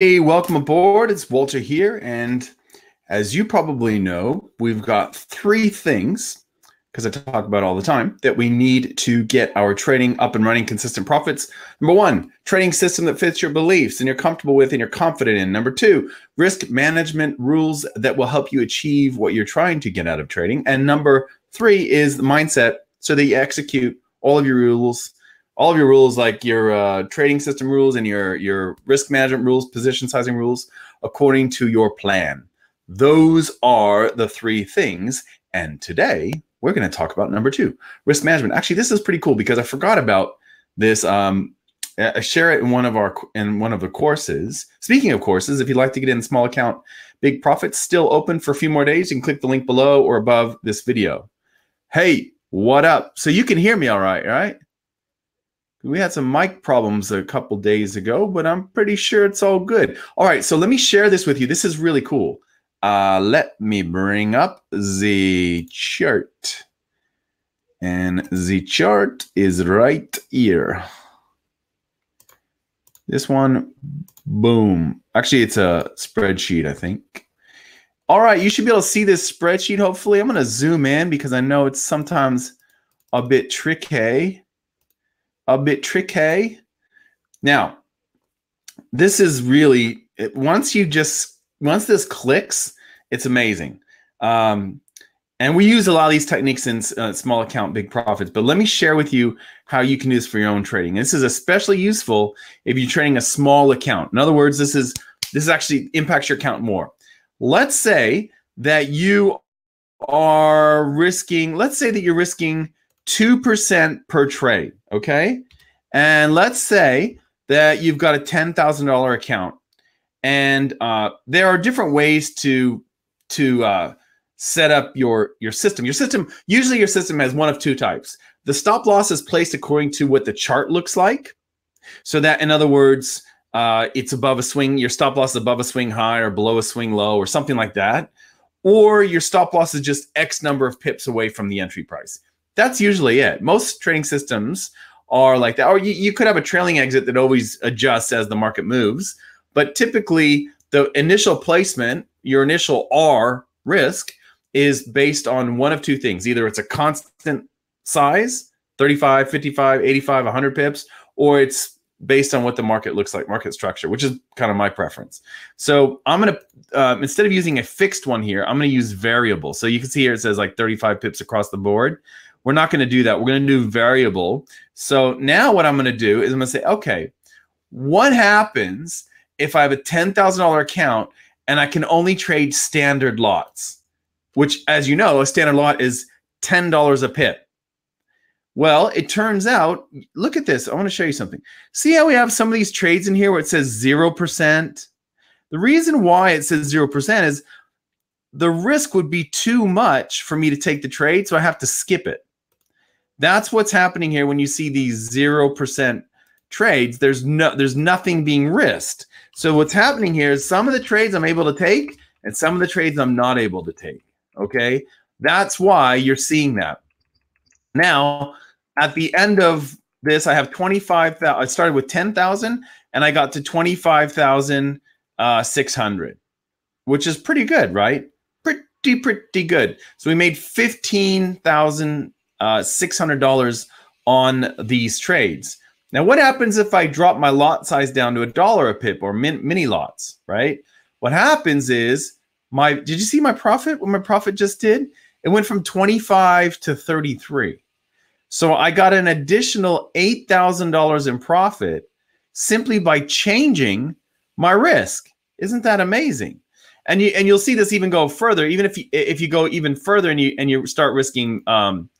Hey, welcome aboard. It's Walter here. And as you probably know, we've got three things, because I talk about all the time, that we need to get our trading up and running consistent profits. Number one, trading system that fits your beliefs and you're comfortable with and you're confident in. Number two, risk management rules that will help you achieve what you're trying to get out of trading. And number three is the mindset so that you execute all of your rules all of your rules, like your uh, trading system rules and your your risk management rules, position sizing rules, according to your plan. Those are the three things. And today we're going to talk about number two, risk management. Actually, this is pretty cool because I forgot about this. Um, I share it in one of our in one of the courses. Speaking of courses, if you'd like to get in small account, big profits, still open for a few more days. You can click the link below or above this video. Hey, what up? So you can hear me all right, right? We had some mic problems a couple days ago, but I'm pretty sure it's all good. All right, so let me share this with you. This is really cool. Uh, let me bring up the chart. And the chart is right here. This one, boom. Actually, it's a spreadsheet, I think. All right, you should be able to see this spreadsheet, hopefully. I'm going to zoom in because I know it's sometimes a bit tricky a bit tricky. Now, this is really once you just once this clicks, it's amazing. Um, and we use a lot of these techniques in uh, small account, big profits. But let me share with you how you can do this for your own trading. This is especially useful if you're trading a small account. In other words, this is this actually impacts your account more. Let's say that you are risking. Let's say that you're risking 2% per trade. Okay. And let's say that you've got a $10,000 account. And uh, there are different ways to, to uh, set up your, your system. Your system, usually your system has one of two types. The stop loss is placed according to what the chart looks like. So that, in other words, uh, it's above a swing, your stop loss is above a swing high or below a swing low or something like that. Or your stop loss is just X number of pips away from the entry price. That's usually it. Most trading systems are like that. Or you, you could have a trailing exit that always adjusts as the market moves. But typically, the initial placement, your initial R risk, is based on one of two things either it's a constant size 35 55 85 100 pips or it's based on what the market looks like market structure which is kind of my preference so i'm going to uh, instead of using a fixed one here i'm going to use variable so you can see here it says like 35 pips across the board we're not going to do that. We're going to do variable. So now what I'm going to do is I'm going to say, okay, what happens if I have a $10,000 account and I can only trade standard lots, which, as you know, a standard lot is $10 a pip. Well, it turns out, look at this. I want to show you something. See how we have some of these trades in here where it says 0%? The reason why it says 0% is the risk would be too much for me to take the trade, so I have to skip it. That's what's happening here when you see these 0% trades. There's no there's nothing being risked. So what's happening here is some of the trades I'm able to take and some of the trades I'm not able to take. Okay? That's why you're seeing that. Now, at the end of this, I have 25,000 I started with 10,000 and I got to 25,600, uh, which is pretty good, right? Pretty pretty good. So we made 15,000 uh, $600 on these trades. Now, what happens if I drop my lot size down to a dollar a pip or min- mini lots, right? What happens is my, did you see my profit? What my profit just did? It went from 25 to 33. So I got an additional $8,000 in profit simply by changing my risk. Isn't that amazing? And you and you'll see this even go further. Even if you if you go even further and you and you start risking um,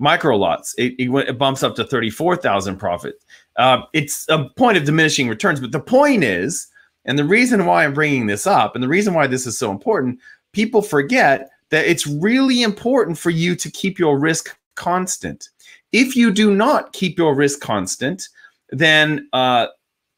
micro lots. It, it, it bumps up to 34,000 profit. Um, it's a point of diminishing returns. But the point is, and the reason why I'm bringing this up and the reason why this is so important, people forget that it's really important for you to keep your risk constant. If you do not keep your risk constant, then uh,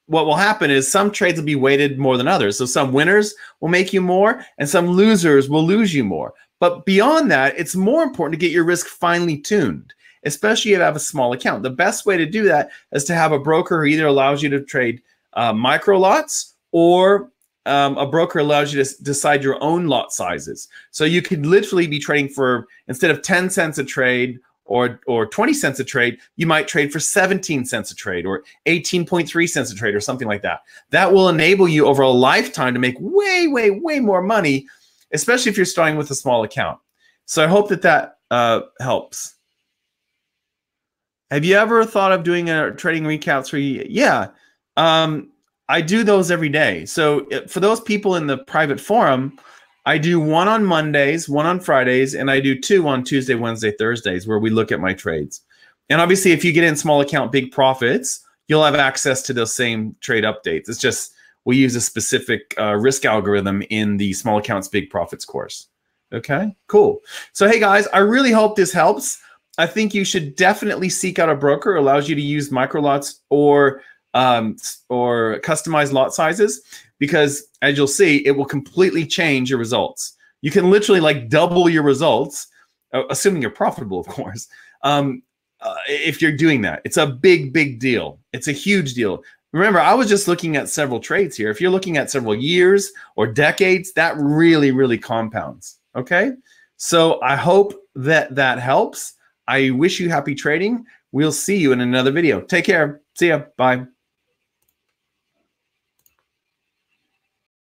what will happen is some trades will be weighted more than others. So some winners will make you more and some losers will lose you more. But beyond that, it's more important to get your risk finely tuned, especially if you have a small account. The best way to do that is to have a broker who either allows you to trade uh, micro lots or um, a broker allows you to decide your own lot sizes. So you could literally be trading for instead of 10 cents a trade or or 20 cents a trade, you might trade for 17 cents a trade or 18.3 cents a trade or something like that. That will enable you over a lifetime to make way way way more money especially if you're starting with a small account. So I hope that that uh, helps. Have you ever thought of doing a trading recap three? Yeah, um, I do those every day. So uh, for those people in the private forum, I do one on Mondays, one on Fridays, and I do two on Tuesday, Wednesday, Thursdays, where we look at my trades. And obviously, if you get in small account, big profits, you'll have access to those same trade updates. It's just we use a specific uh, risk algorithm in the small accounts, big profits course. Okay, cool. So, hey guys, I really hope this helps. I think you should definitely seek out a broker allows you to use micro lots or um, or customized lot sizes because as you'll see, it will completely change your results. You can literally like double your results, uh, assuming you're profitable, of course. Um, uh, if you're doing that, it's a big, big deal. It's a huge deal. Remember, I was just looking at several trades here. If you're looking at several years or decades, that really, really compounds. Okay. So I hope that that helps. I wish you happy trading. We'll see you in another video. Take care. See ya. Bye.